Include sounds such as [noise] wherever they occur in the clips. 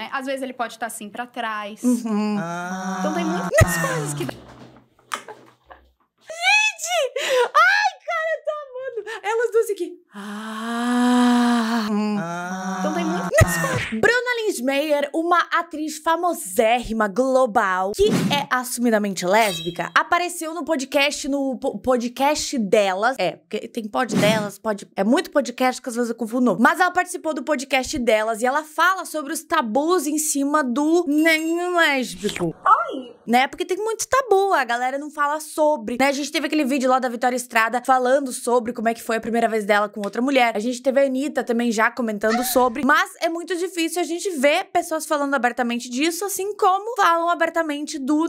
né? Às vezes ele pode estar tá, assim para trás. Uhum. Ah. Então tem muitas ah. coisas que. Gente! Ai, cara, eu tô amando! Elas duas aqui. Ah. ah. Então tem muitas ah. coisas. Meier, uma atriz famosérrima global, que é assumidamente lésbica, apareceu no podcast, no podcast delas. É, porque tem pod delas, pode É muito podcast que às vezes eu confundo. Mas ela participou do podcast delas e ela fala sobre os tabus em cima do nenhum lésbico. oi Né? Porque tem muito tabu, a galera não fala sobre. Né? A gente teve aquele vídeo lá da Vitória Estrada falando sobre como é que foi a primeira vez dela com outra mulher. A gente teve a Anitta também já comentando sobre. Mas é muito difícil a gente vê pessoas falando abertamente disso, assim como falam abertamente do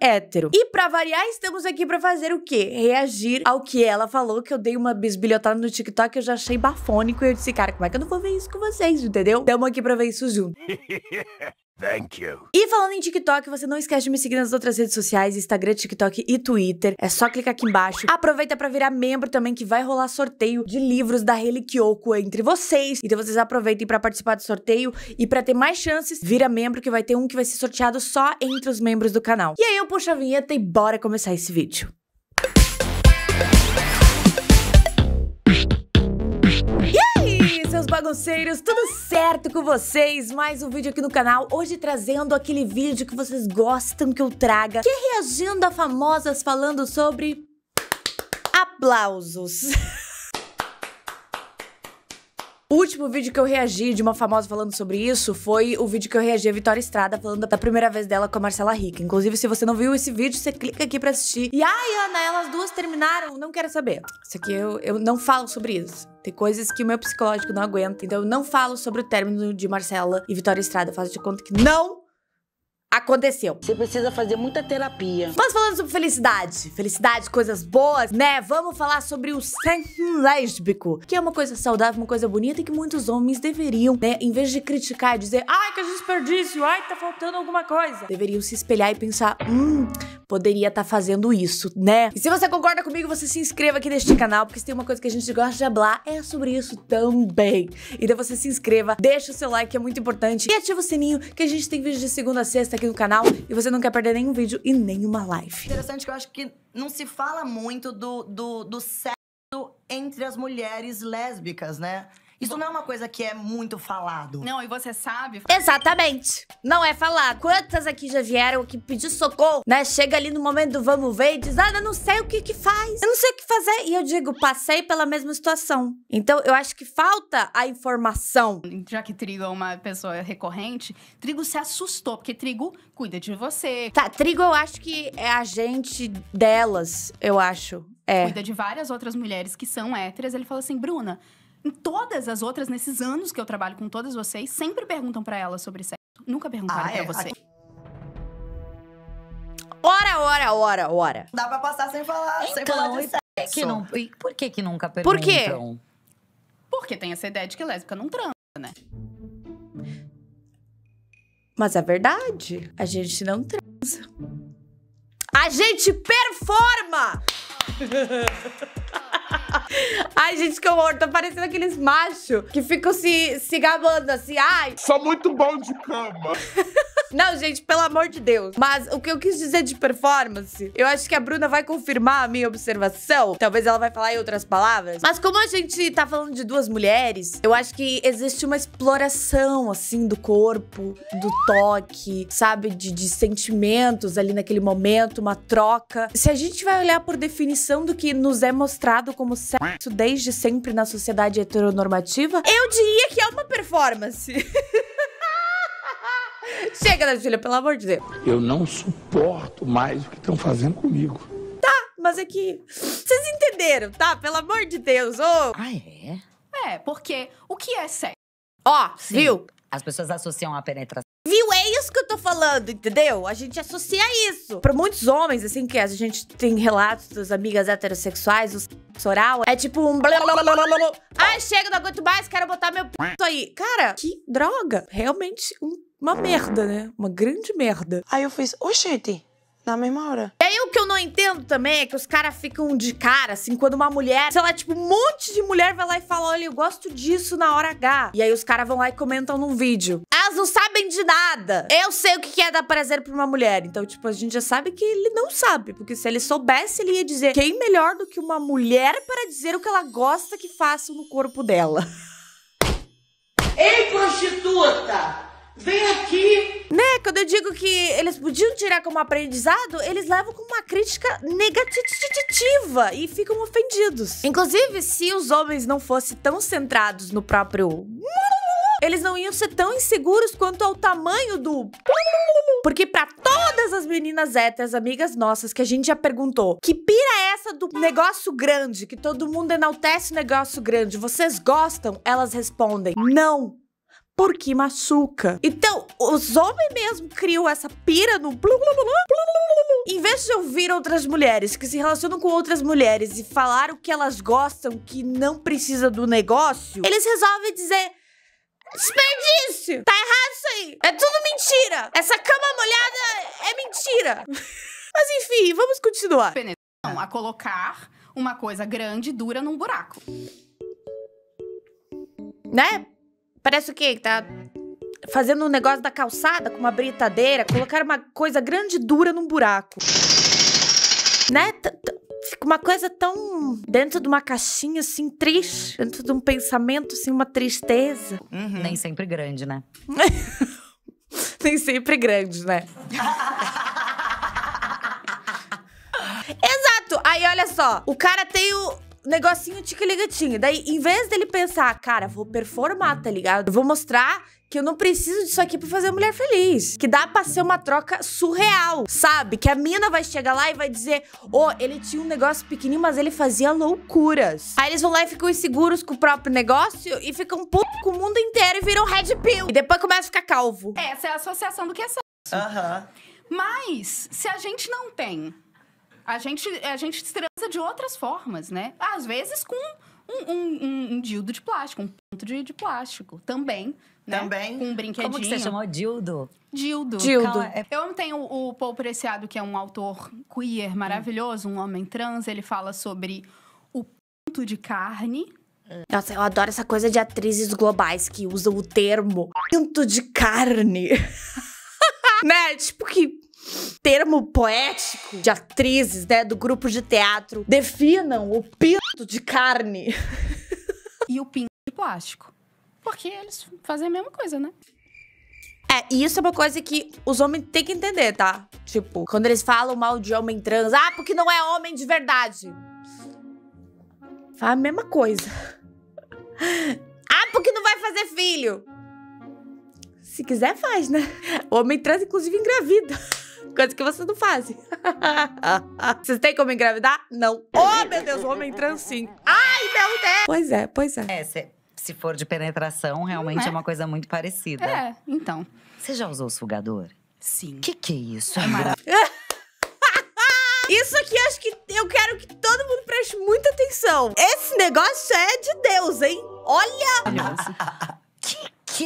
hétero. E para variar, estamos aqui para fazer o quê? Reagir ao que ela falou, que eu dei uma bisbilhotada no TikTok, que eu já achei bafônico. E eu disse, cara, como é que eu não vou ver isso com vocês, entendeu? Tamo aqui pra ver isso junto. [laughs] Thank you. E falando em TikTok, você não esquece de me seguir nas outras redes sociais, Instagram, TikTok e Twitter. É só clicar aqui embaixo. Aproveita para virar membro também que vai rolar sorteio de livros da Reliquioko entre vocês. Então vocês aproveitem para participar do sorteio e para ter mais chances, vira membro que vai ter um que vai ser sorteado só entre os membros do canal. E aí eu puxo a vinheta e bora começar esse vídeo. bagunceiros, tudo certo com vocês? Mais um vídeo aqui no canal, hoje trazendo aquele vídeo que vocês gostam que eu traga, que é reagindo a famosas falando sobre aplausos. [laughs] O último vídeo que eu reagi de uma famosa falando sobre isso foi o vídeo que eu reagi a Vitória Estrada falando da primeira vez dela com a Marcela Rica. Inclusive, se você não viu esse vídeo, você clica aqui pra assistir. E ai, Ana, elas duas terminaram, não quero saber. Isso aqui eu, eu não falo sobre isso. Tem coisas que o meu psicológico não aguenta. Então eu não falo sobre o término de Marcela e Vitória Estrada. Faz de conta que não aconteceu. Você precisa fazer muita terapia. Mas falando sobre felicidade, felicidade, coisas boas, né? Vamos falar sobre o sexo lésbico, que é uma coisa saudável, uma coisa bonita e que muitos homens deveriam, né? Em vez de criticar e dizer, ai, que desperdício, ai, tá faltando alguma coisa, deveriam se espelhar e pensar, hum poderia estar tá fazendo isso, né? E se você concorda comigo, você se inscreva aqui neste canal, porque se tem uma coisa que a gente gosta de hablar, é sobre isso também. Então você se inscreva, deixa o seu like, que é muito importante, e ativa o sininho, que a gente tem vídeo de segunda a sexta aqui no canal, e você não quer perder nenhum vídeo e nenhuma live. Interessante que eu acho que não se fala muito do, do, do sexo entre as mulheres lésbicas, né? Isso não é uma coisa que é muito falado. Não, e você sabe. Exatamente. Não é falado. Quantas aqui já vieram que pedir socorro, né? Chega ali no momento do vamos ver e diz: Ah, eu não sei o que que faz. Eu não sei o que fazer. E eu digo: passei pela mesma situação. Então eu acho que falta a informação. Já que trigo é uma pessoa recorrente, trigo se assustou, porque trigo cuida de você. Tá, trigo eu acho que é a gente delas, eu acho. É. Cuida de várias outras mulheres que são héteras. Ele fala assim: Bruna em todas as outras, nesses anos que eu trabalho com todas vocês, sempre perguntam para ela sobre sexo. Nunca perguntaram ah, pra é, você. Ora, ora, ora, ora. Dá pra passar sem falar, então, sem falar de sexo. que não, e por que que nunca perguntam? Por quê? Porque tem essa ideia de que lésbica não transa, né? Mas é verdade. A gente não transa. A gente performa! [laughs] [laughs] Ai, gente, que horror. tô tá parecendo aqueles machos que ficam se, se gabando assim. Ai. Sou muito bom de cama. [laughs] Não, gente, pelo amor de Deus. Mas o que eu quis dizer de performance, eu acho que a Bruna vai confirmar a minha observação. Talvez ela vai falar em outras palavras. Mas como a gente tá falando de duas mulheres, eu acho que existe uma exploração, assim, do corpo, do toque, sabe? De, de sentimentos ali naquele momento, uma troca. Se a gente vai olhar por definição do que nos é mostrado como sexo desde sempre na sociedade heteronormativa, eu diria que é uma performance. [laughs] Chega, filha, pelo amor de Deus. Eu não suporto mais o que estão fazendo comigo. Tá, mas é que. Vocês entenderam, tá? Pelo amor de Deus, ô. Ah, é? É, porque o que é sexo? Ó, Sim. viu? As pessoas associam a penetração. Viu? É isso que eu tô falando, entendeu? A gente associa isso. Pra muitos homens, assim, que a gente tem relatos das amigas heterossexuais, o sexo oral, é tipo um... Ai, chega, não aguento mais, quero botar meu p*** aí. Cara, que droga. Realmente um uma merda, né? Uma grande merda. Aí eu fiz, oxente, na mesma hora. E aí o que eu não entendo também é que os caras ficam de cara, assim, quando uma mulher, sei lá, tipo, um monte de mulher vai lá e fala: olha, eu gosto disso na hora H. E aí os caras vão lá e comentam num vídeo. Elas não sabem de nada. Eu sei o que é dar prazer pra uma mulher. Então, tipo, a gente já sabe que ele não sabe. Porque se ele soubesse, ele ia dizer: quem melhor do que uma mulher para dizer o que ela gosta que faça no corpo dela? Ei, prostituta! Vem aqui! Né? Quando eu digo que eles podiam tirar como aprendizado, eles levam com uma crítica negativa e ficam ofendidos. Inclusive, se os homens não fossem tão centrados no próprio. Eles não iam ser tão inseguros quanto ao tamanho do. Porque para todas as meninas héteras, amigas nossas, que a gente já perguntou, que pira é essa do negócio grande, que todo mundo enaltece o negócio grande, vocês gostam? Elas respondem, não porque machuca. Então, os homens mesmo criam essa pira no blum blum blum blum. Em vez de ouvir outras mulheres que se relacionam com outras mulheres e falar o que elas gostam, que não precisa do negócio, eles resolvem dizer desperdício. Tá errado isso aí. É tudo mentira. Essa cama molhada é mentira. [laughs] Mas enfim, vamos continuar. Penetração a colocar uma coisa grande e dura num buraco. Né? Parece o quê? Tá fazendo um negócio da calçada com uma britadeira, colocar uma coisa grande e dura num buraco. Né? Fica uma coisa tão dentro de uma caixinha assim, triste, dentro de um pensamento assim, uma tristeza. Uhum. Nem sempre grande, né? [laughs] Nem sempre grande, né? [laughs] Exato! Aí olha só, o cara tem o, negocinho tica-ligatinho. Daí, em vez dele pensar, cara, vou performar, tá ligado? vou mostrar que eu não preciso disso aqui pra fazer a mulher feliz. Que dá pra ser uma troca surreal, sabe? Que a mina vai chegar lá e vai dizer: Ô, oh, ele tinha um negócio pequenininho, mas ele fazia loucuras. Aí eles vão lá e ficam inseguros com o próprio negócio e ficam puto com o mundo inteiro e viram red pill. E depois começa a ficar calvo. Essa é a associação do que é sexo. Aham. Mas, se a gente não tem a gente, a gente transa de outras formas, né? Às vezes com um, um, um, um dildo de plástico, um ponto de, de plástico também. Né? Também. Com um brinquedinho. Como que você chamou? Dildo? Dildo. Dildo. É, eu tenho o Paul Preciado, que é um autor queer maravilhoso, um homem trans. Ele fala sobre o ponto de carne, nossa, eu adoro essa coisa de atrizes globais que usam o termo pinto de carne. [laughs] né? Tipo que termo poético de atrizes, né, do grupo de teatro, definam o pinto de carne. [laughs] E o pinto de plástico. Porque eles fazem a mesma coisa, né? É, e isso é uma coisa que os homens têm que entender, tá? Tipo, quando eles falam mal de homem trans, ah, porque não é homem de verdade. Fala a mesma coisa. [laughs] Ah, porque não vai fazer filho. Se quiser, faz, né? O homem trans, inclusive, engravida. [laughs] Coisa que vocês não fazem. [laughs] vocês têm como engravidar? Não. Oh, meu Deus, homem trans. Sim. Ai, meu Deus! Pois é, pois é. É, se, se for de penetração, realmente é. é. uma coisa muito parecida. É, então. Você já usou o sugador? Sim. Que que é isso? É [laughs] maravilhoso. Isso aqui acho que eu quero que todo mundo preste muita atenção. Esse negócio é de Deus, hein? Olha! Que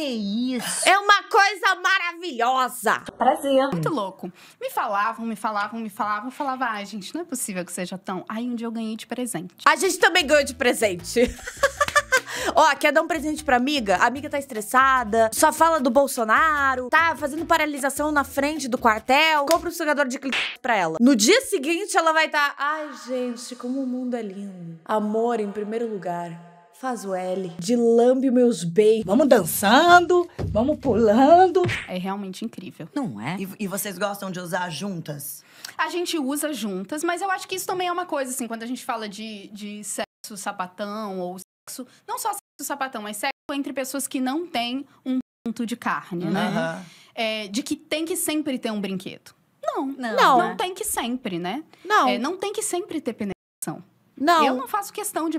isso! É uma coisa maravilhosa! Prazer! Muito louco. Me falavam, me falavam, me falavam. Eu falava, ah, gente, não é possível que seja tão. Aí um dia eu ganhei de presente. A gente também ganhou de presente. [laughs] Ó, quer dar um presente pra amiga? A amiga tá estressada, só fala do Bolsonaro, tá fazendo paralisação na frente do quartel. Compra um sugador de clique pra ela. No dia seguinte, ela vai estar. Tá, Ai, gente, como o mundo é lindo. Amor em primeiro lugar faz o L, de lambe meus beijos. Vamos dançando, vamos pulando. É realmente incrível. Não é? E, e vocês gostam de usar juntas? A gente usa juntas, mas eu acho que isso também é uma coisa, assim, quando a gente fala de, de sexo sapatão ou sexo, não só sexo sapatão, mas sexo entre pessoas que não têm um ponto de carne, uhum. né? É, de que tem que sempre ter um brinquedo. Não, não, não, tem que sempre, né? Não. É, não tem que sempre ter penetração. Não. Eu não faço questão de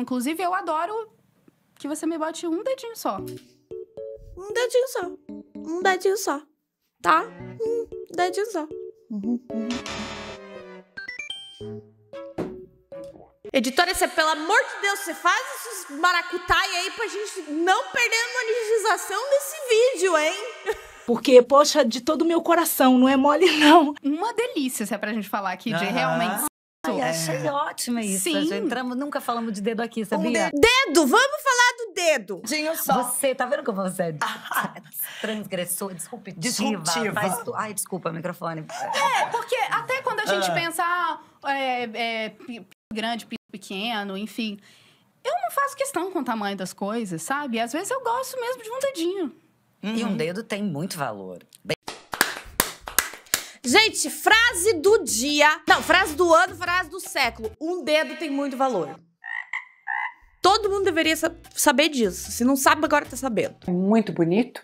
Inclusive, eu adoro que você me bote um dedinho só. Um dedinho só. Um dedinho só. Tá? Um dedinho só. Editora, você, pelo amor de Deus, você faz esses maracutai aí pra gente não perder a monetização desse vídeo, hein? Porque, poxa, de todo o meu coração, não é mole, não. Uma delícia, se é pra gente falar aqui, de realmente Ai, é. achei é. isso. Sim. Já entramos, nunca falamos de dedo aqui, sabia? Um Dedo! Vamos falar do dedo! Dinho só. Você, tá vendo como você é ah, ah. transgressor, disruptiva? disruptiva. Faz... Ai, desculpa, microfone. É, porque até quando a gente pensar ah. pensa é, é, grande, pequeno, enfim. Eu não faço questão com o tamanho das coisas, sabe? Às vezes eu gosto mesmo de um dedinho. Uhum. E um uhum. dedo tem muito valor. Bem... Gente, frase do dia. Não, frase do ano, frase do século. Um dedo tem muito valor. Todo mundo deveria saber disso. Se não sabe, agora tá sabendo. É muito bonito,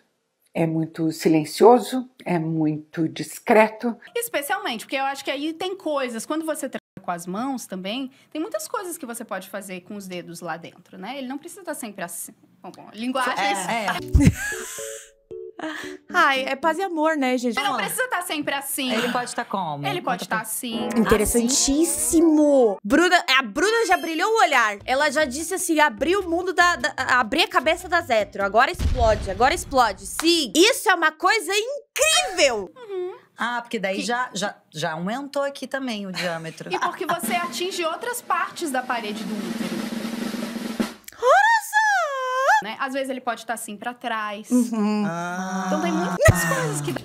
é muito silencioso, é muito discreto. Especialmente, porque eu acho que aí tem coisas. Quando você com as mãos também, tem muitas coisas que você pode fazer com os dedos lá dentro, né? Ele não precisa estar sempre assim. Bom, bom Linguagem. É. é. Assim. [laughs] Ai, é paz e amor, né, gente? Ele não precisa estar tá sempre assim. Ele pode estar tá como? Ele pode estar tá assim. Interessantíssimo. Assim. Bruna, a Bruna já brilhou o olhar. Ela já disse assim, abrir o mundo da, da abrir a cabeça da Zetro. Agora explode, agora explode. Sim, isso é uma coisa incrível. Uhum. Ah, porque daí que... já, já, já aumentou aqui também o diâmetro. E porque você atinge outras partes da parede do útero né? Às vezes ele pode estar assim para trás. Uhum. Ah. Então tem muitas coisas que. Gente!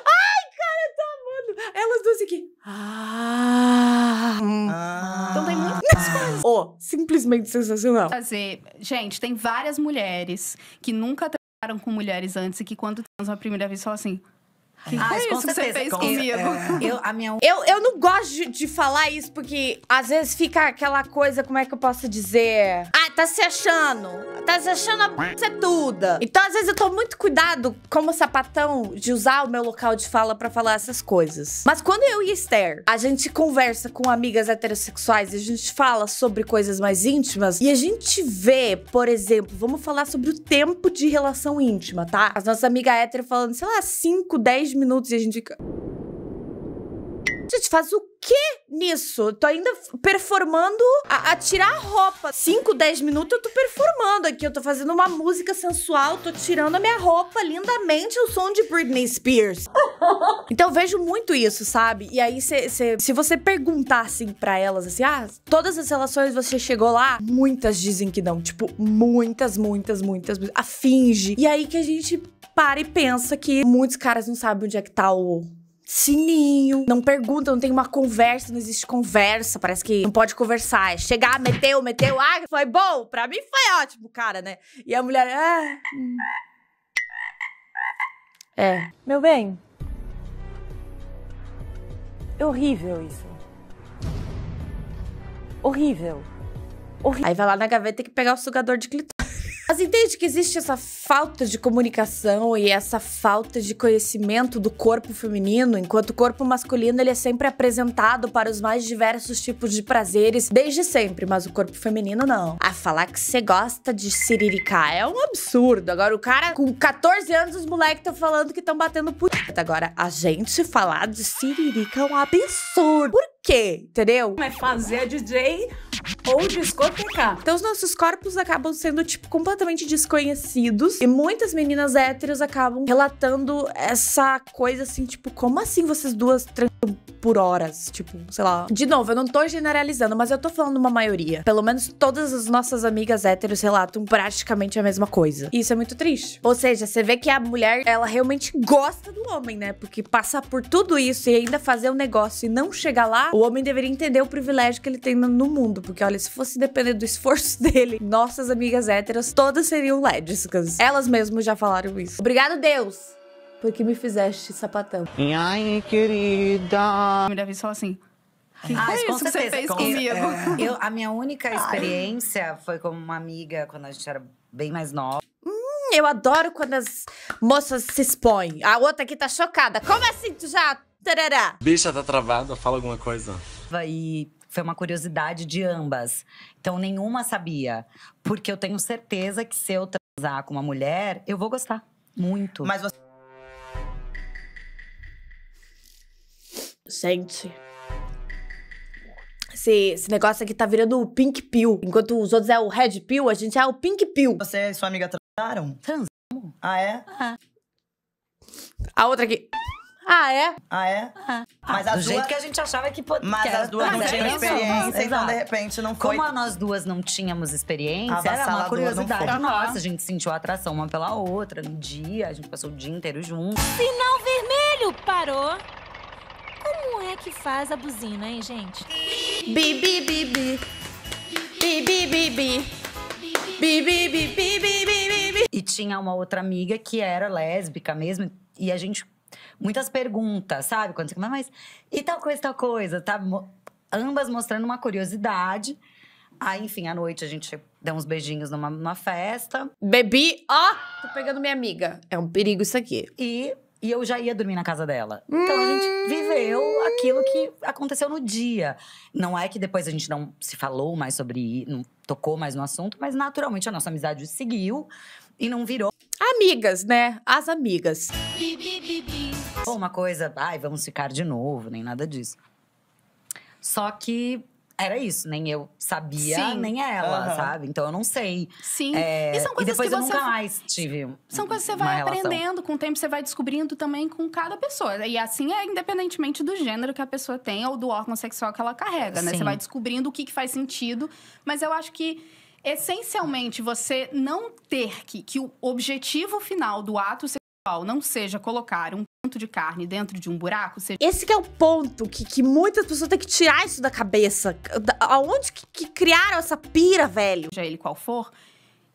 Ai, cara, eu tô amando! Elas é duas aqui. Ah. ah. Então tem muitas coisas. Oh, simplesmente sensacional. Fazer. Gente, tem várias mulheres que nunca trabalharam com mulheres antes e que quando transam a primeira vez falam assim. Que ah, é isso que você fez com... comigo? Eu, é. eu, a minha... eu, eu não gosto de, de, falar isso, porque às vezes fica aquela coisa, como é que eu posso dizer? Ah, tá se achando. Tá se achando a b... é Então, às vezes, eu tomo muito cuidado como sapatão de usar o meu local de fala para falar essas coisas. Mas quando eu e Esther, a gente conversa com amigas heterossexuais e a gente fala sobre coisas mais íntimas e a gente vê, por exemplo, vamos falar sobre o tempo de relação íntima, tá? As nossas amigas hétero falando, sei lá, 5, 10 minutos e a gente fica... Gente, faz o nisso. Tô ainda performando a, a, tirar a roupa. 5, 10 minutos eu tô performando aqui. Eu tô fazendo uma música sensual, tô tirando a minha roupa lindamente o som de Britney Spears. [laughs] então vejo muito isso, sabe? E aí, cê, cê, se você perguntar assim pra elas, assim, ah, todas as relações você chegou lá, muitas dizem que não. Tipo, muitas, muitas, muitas. A finge. E aí que a gente para e pensa que muitos caras não sabem onde é que tá o sininho, não pergunta, não tem uma conversa, não existe conversa, parece que não pode conversar. É chegar, meteu, meteu, ah, foi bom, pra mim foi ótimo, cara, né? E a mulher, ah. Hum. É. Meu bem, é horrível isso. Horrível. horrível. Aí vai lá na gaveta e tem que pegar o sugador de clitóris. Mas entende que existe essa falta de comunicação e essa falta de conhecimento do corpo feminino, enquanto o corpo masculino ele é sempre apresentado para os mais diversos tipos de prazeres desde sempre, mas o corpo feminino não. A falar que você gosta de siriricar é um absurdo. Agora o cara com 14 anos os moleques estão falando que estão batendo puta. Agora a gente falar de siririca é um absurdo. Por quê? Entendeu? É fazer é DJ ou discotecar. Então os nossos corpos acabam sendo, tipo, completamente desconhecidos. E muitas meninas héteras acabam relatando essa coisa assim, tipo, como assim vocês duas transam por horas? Tipo, sei lá. De novo, eu não tô generalizando, mas eu tô falando uma maioria. Pelo menos todas as nossas amigas héteros relatam praticamente a mesma coisa. E isso é muito triste. Ou seja, você vê que a mulher, ela realmente gosta do homem, né? Porque passar por tudo isso e ainda fazer um negócio e não chegar lá, o homem deveria entender o privilégio que ele tem no mundo. Porque olha, olha, se fosse depender do esforço [laughs] dele, nossas amigas héteras todas seriam lésbicas. Elas mesmas já falaram isso. Obrigado, Deus! Porque me fizeste sapatão. Ai, querida. Me deve só assim. Que ah, é isso que você fez comigo? Eu, [laughs] eu, a minha única experiência Ai. foi como uma amiga quando a gente era bem mais nova. Hum, eu adoro quando as moças se expõem. A outra aqui tá chocada. Como assim tu já. Tarará? Bicha, tá travada, fala alguma coisa. vai foi uma curiosidade de ambas. Então, nenhuma sabia. Porque eu tenho certeza que se eu transar com uma mulher, eu vou gostar. Muito. Mas você. Gente. Esse, esse, negócio aqui tá virando o Pink Pill. Enquanto os outros é o Red Pill, a gente é o Pink Pill. Você e sua amiga transaram? Transamos. Ah, é? Ah. A outra aqui. Ah, é? Ah, é? Ah. Mas ah, as do duas... jeito que a gente achava que, pod... mas que as duas não tinham experiência, então de repente não foi. Como nós duas não tínhamos experiência, ah, era uma curiosidade nossa. A gente sentiu atração uma pela outra no dia, a gente passou o dia inteiro junto. Sinal vermelho! Parou! Como é que faz a buzina, hein, gente? Bibi bibi bibi bibi bibi bibi bibi bibi. E tinha uma outra amiga que era lésbica mesmo, e a gente muitas perguntas, sabe? Quando você fala, mas e tal coisa, tal coisa, tá? Ambas mostrando uma curiosidade. Aí, enfim, à noite a gente deu uns beijinhos numa, numa festa. Bebi, ó, tô pegando minha amiga. É um perigo isso aqui. E, e eu já ia dormir na casa dela. Hum. Então a gente viveu aquilo que aconteceu no dia. Não é que depois a gente não se falou mais sobre, não tocou mais no assunto, mas naturalmente a nossa amizade seguiu e não virou. Amigas, né? As amigas. Bi, bi, bi, bi ou Uma coisa, ai, vamos ficar de novo, nem nada disso. Só que era isso, nem eu sabia, Sim. nem ela, uhum. sabe? Então eu não sei. Sim. É, e são coisas e depois que eu você... nunca mais tive. São coisas que você vai aprendendo, com o tempo você vai descobrindo também com cada pessoa. E assim é independentemente do gênero que a pessoa tem ou do órgão sexual que ela carrega, né? Sim. Você vai descobrindo o que, que faz sentido. Mas eu acho que essencialmente você não ter que, que o objetivo final do ato sexual não seja colocar um de carne dentro de um buraco, Esse que é o ponto que, que muitas pessoas têm que tirar isso da cabeça. Da, aonde que, que, criaram essa pira, velho? Seja ele qual for,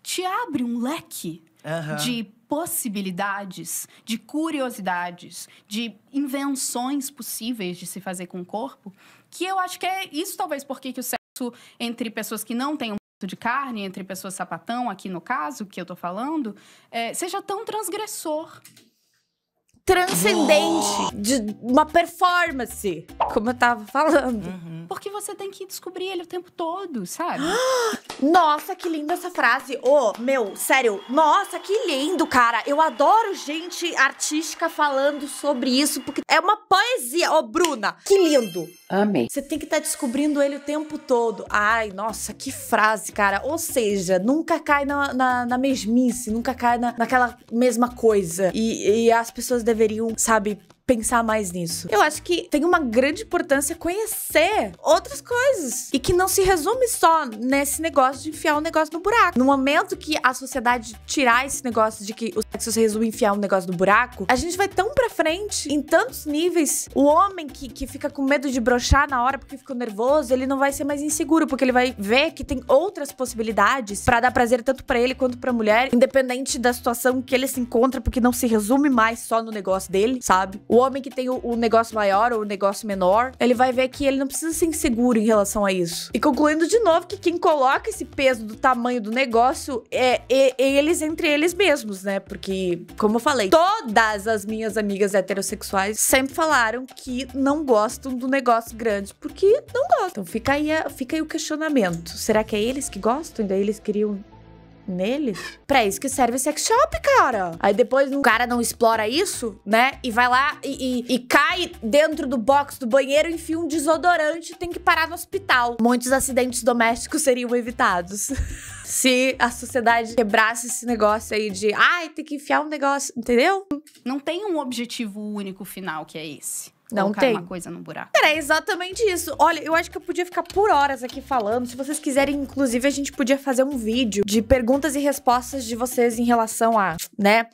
te abre um leque uhum. de possibilidades, de curiosidades, de invenções possíveis de se fazer com o corpo, que eu acho que é isso talvez porque que o sexo entre pessoas que não têm um de carne, entre pessoas sapatão, aqui no caso que eu tô falando, é, seja tão transgressor transcendente de uma performance, como eu tava falando. Uhum. Porque você tem que descobrir ele o tempo todo, sabe? [gasps] Nossa, que linda essa frase. Ô, oh, meu, sério, nossa, que lindo, cara. Eu adoro gente artística falando sobre isso, porque é uma poesia. Ô, oh, Bruna, que lindo. Amei. Você tem que estar tá descobrindo ele o tempo todo. Ai, nossa, que frase, cara. Ou seja, nunca cai na, na, na mesmice, nunca cai na, naquela mesma coisa. E, e as pessoas devem deveriam, sabe, pensar mais nisso. Eu acho que tem uma grande importância conhecer outras coisas e que não se resume só nesse negócio de enfiar o um negócio no buraco. No momento que a sociedade tirar esse negócio de que o sexo se resume em enfiar um negócio no buraco, a gente vai tão pra frente em tantos níveis. O homem que, que fica com medo de brochar na hora porque ficou nervoso, ele não vai ser mais inseguro, porque ele vai ver que tem outras possibilidades para dar prazer tanto para ele quanto pra mulher, independente da situação que ele se encontra, porque não se resume mais só no negócio dele, sabe? o homem que tem o, o negócio maior ou o negócio menor, ele vai ver que ele não precisa ser inseguro em relação a isso. E concluindo de novo que quem coloca esse peso do tamanho do negócio é, é, é eles entre eles mesmos, né? Porque, como eu falei, todas as minhas amigas heterossexuais sempre falaram que não gostam do negócio grande, porque não gostam. Então fica aí, a, fica aí o questionamento. Será que é eles que gostam? E daí eles queriam neles? Pra isso que serve sex shop, cara. Aí depois o cara não explora isso, né? E vai lá e, e, e cai dentro do box do banheiro, enfia um desodorante e tem que parar no hospital. Muitos acidentes domésticos seriam evitados. [laughs] Se a sociedade quebrasse esse negócio aí de, ai, tem que enfiar um negócio, entendeu? Não tem um objetivo único final que é esse não colocar tem. uma coisa no buraco. Era exatamente isso. Olha, eu acho que eu podia ficar por horas aqui falando. Se vocês quiserem, inclusive, a gente podia fazer um vídeo de perguntas e respostas de vocês em relação a, né?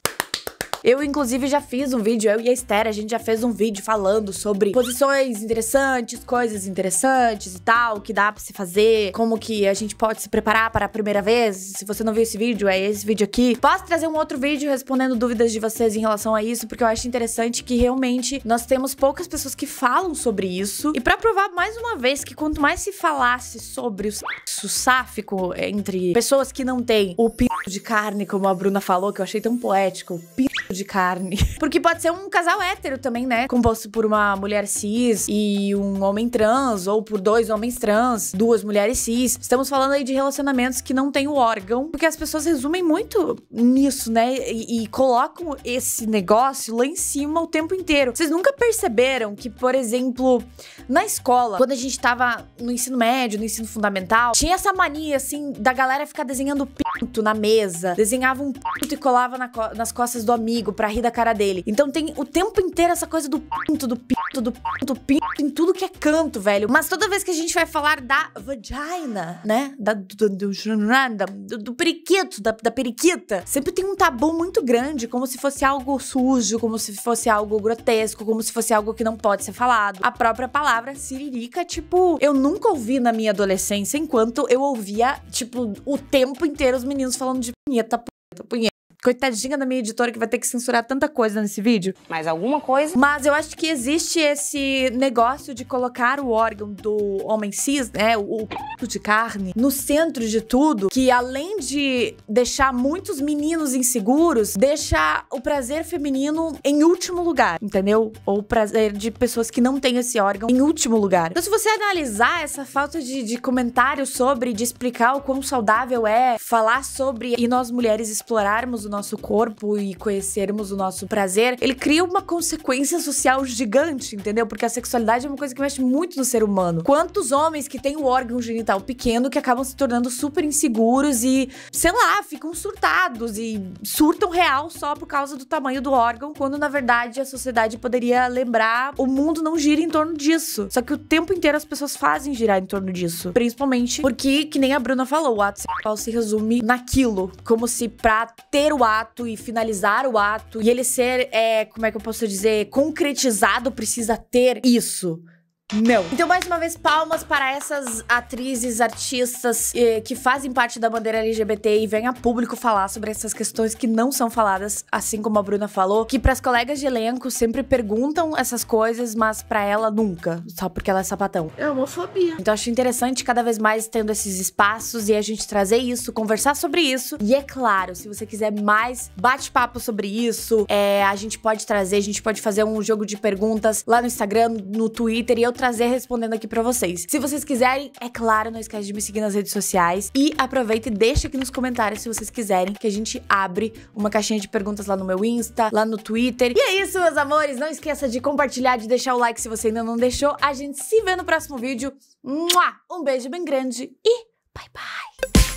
Eu, inclusive, já fiz um vídeo, eu e a Esther, a gente já fez um vídeo falando sobre posições interessantes, coisas interessantes e tal, o que dá pra se fazer, como que a gente pode se preparar para a primeira vez. Se você não viu esse vídeo, é esse vídeo aqui. Posso trazer um outro vídeo respondendo dúvidas de vocês em relação a isso, porque eu acho interessante que realmente nós temos poucas pessoas que falam sobre isso. E para provar mais uma vez que quanto mais se falasse sobre o sexo sáfico entre pessoas que não têm o p de carne, como a Bruna falou, que eu achei tão poético, o pinto de carne. [laughs] Porque pode ser um casal hétero também, né? Composto por uma mulher cis e um homem trans, ou por dois homens trans, duas mulheres cis. Estamos falando aí de relacionamentos que não tem o órgão, porque as pessoas resumem muito nisso, né? E, e colocam esse negócio lá em cima o tempo inteiro. Vocês nunca perceberam que, por exemplo, na escola, quando a gente tava no ensino médio, no ensino fundamental, tinha essa mania, assim, da galera ficar desenhando p puto na mesa, desenhava um puto e colava na co nas costas do amigo pra rir da cara dele. Então tem o tempo inteiro essa coisa do pinto, do pinto, do pinto, do pinto, em tudo que é canto, velho. Mas toda vez que a gente vai falar da vagina, né? Da, do, do, do, do periquito, da, da periquita, sempre tem um tabu muito grande, como se fosse algo sujo, como se fosse algo grotesco, como se fosse algo que não pode ser falado. A própria palavra siririca, tipo, eu nunca ouvi na minha adolescência, enquanto eu ouvia, tipo, o tempo inteiro os meninos falando de punheta, punheta, punheta coitadinha da minha editora que vai ter que censurar tanta coisa nesse vídeo. Mais alguma coisa? Mas eu acho que existe esse negócio de colocar o órgão do homem cis, né, o, p*** de carne, no centro de tudo, que além de deixar muitos meninos inseguros, deixa o prazer feminino em último lugar, entendeu? Ou o prazer de pessoas que não têm esse órgão em último lugar. Então se você analisar essa falta de, de comentário sobre, de explicar o quão saudável é falar sobre e nós mulheres explorarmos o nosso corpo e conhecermos o nosso prazer, ele cria uma consequência social gigante, entendeu? Porque a sexualidade é uma coisa que mexe muito no ser humano. Quantos homens que têm o órgão genital pequeno que acabam se tornando super inseguros e, sei lá, ficam surtados e surtam real só por causa do tamanho do órgão, quando na verdade a sociedade poderia lembrar o mundo não gira em torno disso. Só que o tempo inteiro as pessoas fazem girar em torno disso. Principalmente porque, que nem a Bruna falou, o ato sexual se resume naquilo. Como se pra ter o o ato e finalizar o ato e ele ser, é, como é que eu posso dizer, concretizado, precisa ter isso. Não. Então, mais uma vez, palmas para essas atrizes, artistas eh, que fazem parte da bandeira LGBT e vêm a público falar sobre essas questões que não são faladas, assim como a Bruna falou, que para as colegas de elenco sempre perguntam essas coisas, mas para ela nunca, só porque ela é sapatão. É homofobia. Então, acho interessante cada vez mais tendo esses espaços e a gente trazer isso, conversar sobre isso. E é claro, se você quiser mais bate-papo sobre isso, é, a gente pode trazer, a gente pode fazer um jogo de perguntas lá no Instagram, no Twitter e eu trazer respondendo aqui para vocês. Se vocês quiserem, é claro, não esquece de me seguir nas redes sociais e aproveita e deixa aqui nos comentários se vocês quiserem que a gente abre uma caixinha de perguntas lá no meu Insta, lá no Twitter. E é isso, meus amores, não esqueça de compartilhar, de deixar o like se você ainda não deixou. A gente se vê no próximo vídeo. Um beijo bem grande e bye bye.